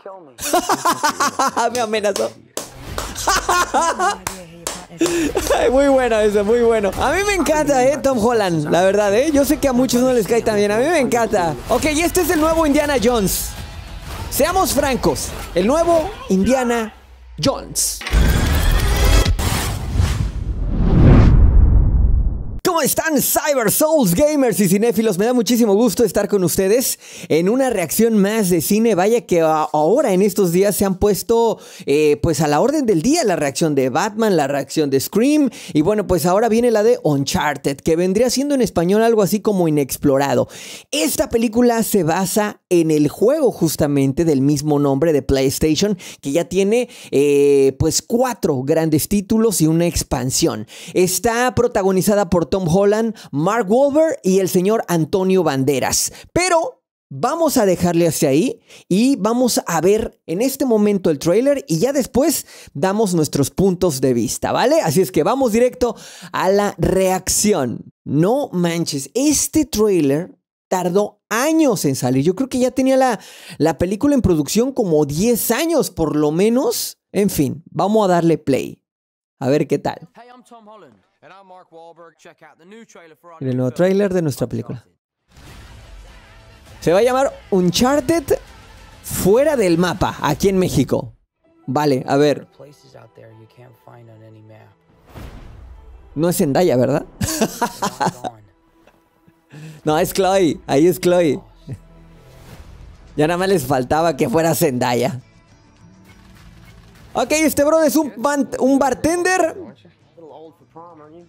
me amenazó. muy bueno eso, muy bueno. A mí me encanta, eh, Tom Holland, la verdad, eh. Yo sé que a muchos no les cae tan bien, a mí me encanta. Ok, y este es el nuevo Indiana Jones. Seamos francos, el nuevo Indiana Jones. están Cyber Souls gamers y cinéfilos? Me da muchísimo gusto estar con ustedes en una reacción más de cine. Vaya que ah, ahora en estos días se han puesto eh, pues a la orden del día la reacción de Batman, la reacción de Scream y bueno pues ahora viene la de Uncharted que vendría siendo en español algo así como inexplorado. Esta película se basa en el juego justamente del mismo nombre de PlayStation que ya tiene eh, pues cuatro grandes títulos y una expansión. Está protagonizada por Tom Holland, Mark Wahlberg y el señor Antonio Banderas. Pero Vamos a dejarle hacia ahí y vamos a ver en este momento el trailer y ya después damos nuestros puntos de vista, ¿vale? Así es que vamos directo a la reacción. No manches, este trailer tardó años en salir. Yo creo que ya tenía la, la película en producción como 10 años por lo menos. En fin, vamos a darle play. A ver qué tal. Tom Holland. El nuevo tráiler de nuestra película. Se va a llamar Uncharted fuera del mapa, aquí en México. Vale, a ver. No es Zendaya, ¿verdad? no, es Chloe. Ahí es Chloe. Ya nada más les faltaba que fuera Zendaya. Ok, este bro es un, un bartender old for prom, aren't you?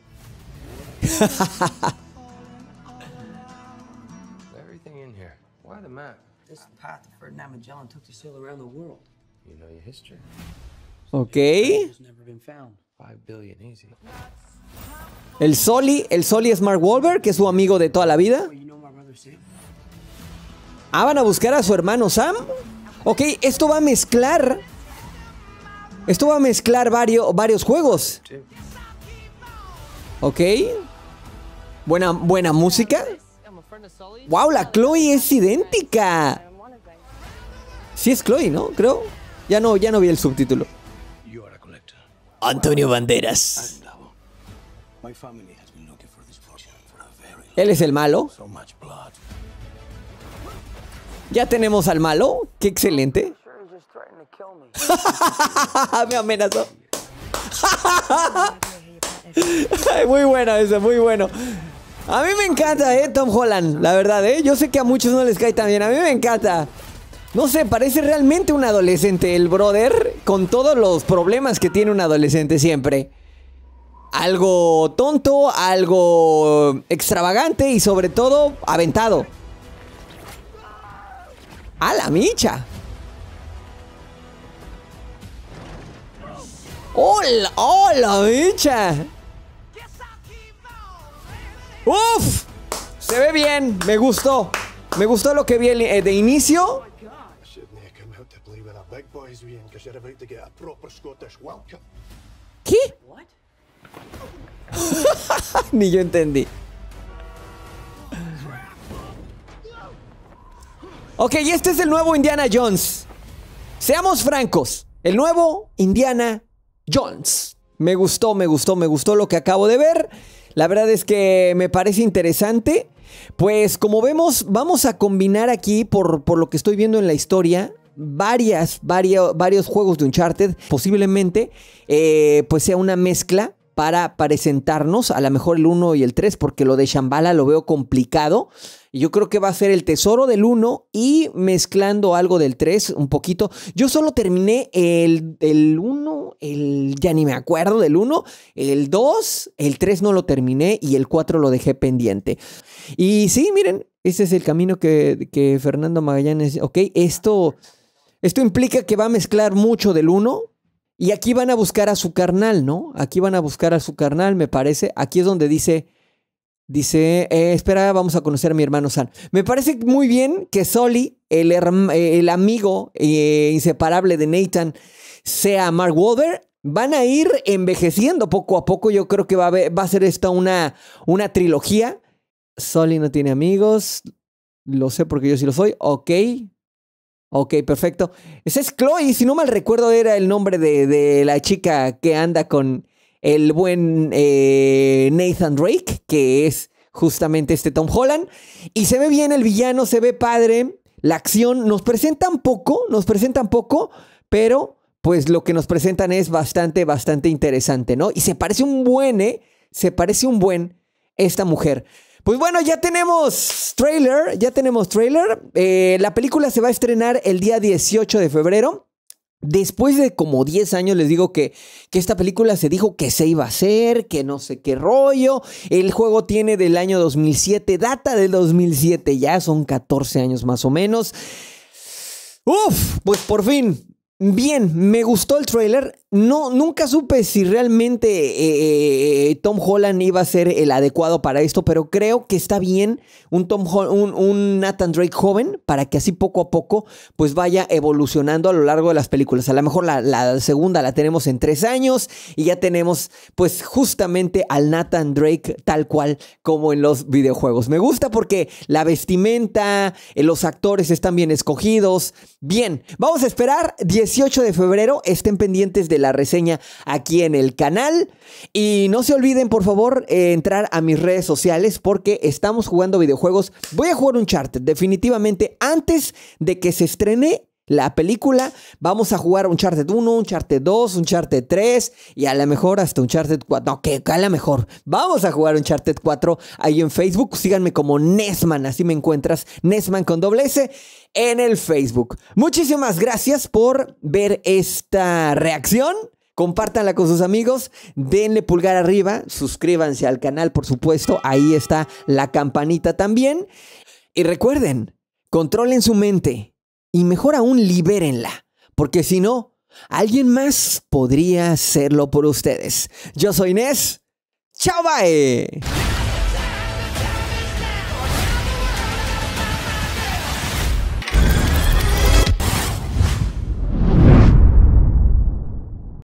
Everything in here. Why the map? This is the path that Ferdinand Magellan took to sail around the world. You know your history. Okay. never been found. Five billion easy. El Soli, el Soli es Mark Wahlberg, que es su amigo de toda la vida. Ah, van a buscar a su hermano Sam. Ok, esto va a mezclar. Esto va a mezclar varios, varios juegos. Sí. Ok. Buena, buena música. ¡Wow! La Chloe es idéntica. Sí es Chloe, ¿no? Creo. Ya no, ya no vi el subtítulo. Antonio Banderas. Él es el malo. Ya tenemos al malo. ¡Qué excelente! Me amenazó. muy bueno ese, muy bueno. A mí me encanta, eh, Tom Holland, la verdad, eh. Yo sé que a muchos no les cae tan bien, a mí me encanta. No sé, parece realmente un adolescente el brother, con todos los problemas que tiene un adolescente siempre. Algo tonto, algo extravagante y sobre todo aventado. ¡A la micha! ¡Hola! ¡Hola, micha! ¡Uf! Se ve bien, me gustó. Me gustó lo que vi eh, de inicio. ¿Qué? Ni yo entendí. Ok, y este es el nuevo Indiana Jones. Seamos francos, el nuevo Indiana Jones. Me gustó, me gustó, me gustó lo que acabo de ver. La verdad es que me parece interesante. Pues como vemos, vamos a combinar aquí, por, lo que estoy viendo en la historia, varias, varios, varios juegos de Uncharted. Posiblemente, eh, pues sea una mezcla para presentarnos, a lo mejor el 1 y el 3, porque lo de Shambhala lo veo complicado. Yo creo que va a ser el tesoro del 1 y mezclando algo del 3 un poquito. Yo solo terminé el, 1, el, ya ni me acuerdo del 1, el 2, el 3 no lo terminé y el 4 lo dejé pendiente. Y sí, miren, ese es el camino que, Fernando Magallanes, ok, esto, esto implica que va a mezclar mucho del 1 y aquí van a buscar a su carnal, ¿no? Aquí van a buscar a su carnal, me parece. Aquí es donde dice, dice, eh, espera, vamos a conocer a mi hermano San. Me parece muy bien que Soli, el, el amigo eh, inseparable de Nathan, sea Mark Wahlberg. Van a ir envejeciendo poco a poco. Yo creo que va a, va a ser esta una, una trilogía. Soli no tiene amigos. Lo sé porque yo sí lo soy. Ok, Ok, perfecto. Esa es Chloe, si no mal recuerdo era el nombre de, la chica que anda con el buen eh, Nathan Drake, que es justamente este Tom Holland. Y se ve bien el villano, se ve padre, la acción. Nos presentan poco, nos presentan poco, pero pues lo que nos presentan es bastante, bastante interesante, ¿no? Y se parece un buen, ¿eh? Se parece un buen esta mujer. Pues bueno, ya tenemos trailer, ya tenemos trailer. Eh, la película se va a estrenar el día 18 de febrero. Después de como 10 años les digo que, que, esta película se dijo que se iba a hacer, que no sé qué rollo. El juego tiene del año 2007, data del 2007 ya, son 14 años más o menos. Uf, pues por fin. Bien, me gustó el trailer no, nunca supe si realmente eh, eh, eh, Tom Holland iba a ser el adecuado para esto, pero creo que está bien un, Tom un, Nathan Drake joven para que así poco a poco pues vaya evolucionando a lo largo de las películas. A lo mejor la, segunda la tenemos en tres años y ya tenemos pues justamente al Nathan Drake tal cual como en los videojuegos. Me gusta porque la vestimenta, los actores están bien escogidos. Bien, vamos a esperar 18 de febrero, estén pendientes de la reseña aquí en el canal. Y no se olviden, por favor, eh, entrar a mis redes sociales porque estamos jugando videojuegos. Voy a jugar un chart definitivamente antes de que se estrene la película. Vamos a jugar un Uncharted 1, Uncharted 2, Uncharted 3 y a lo mejor hasta Uncharted 4. No, que a lo mejor. Vamos a jugar un Uncharted 4 ahí en Facebook. Síganme como Nesman, así me encuentras. Nesman con doble S en el Facebook. Muchísimas gracias por ver esta reacción. Compártanla con sus amigos, denle pulgar arriba, suscríbanse al canal, por supuesto, ahí está la campanita también. Y recuerden, controlen su mente, y mejor aún libérenla, porque si no, alguien más podría hacerlo por ustedes. Yo soy Inés. ¡Chao, bye!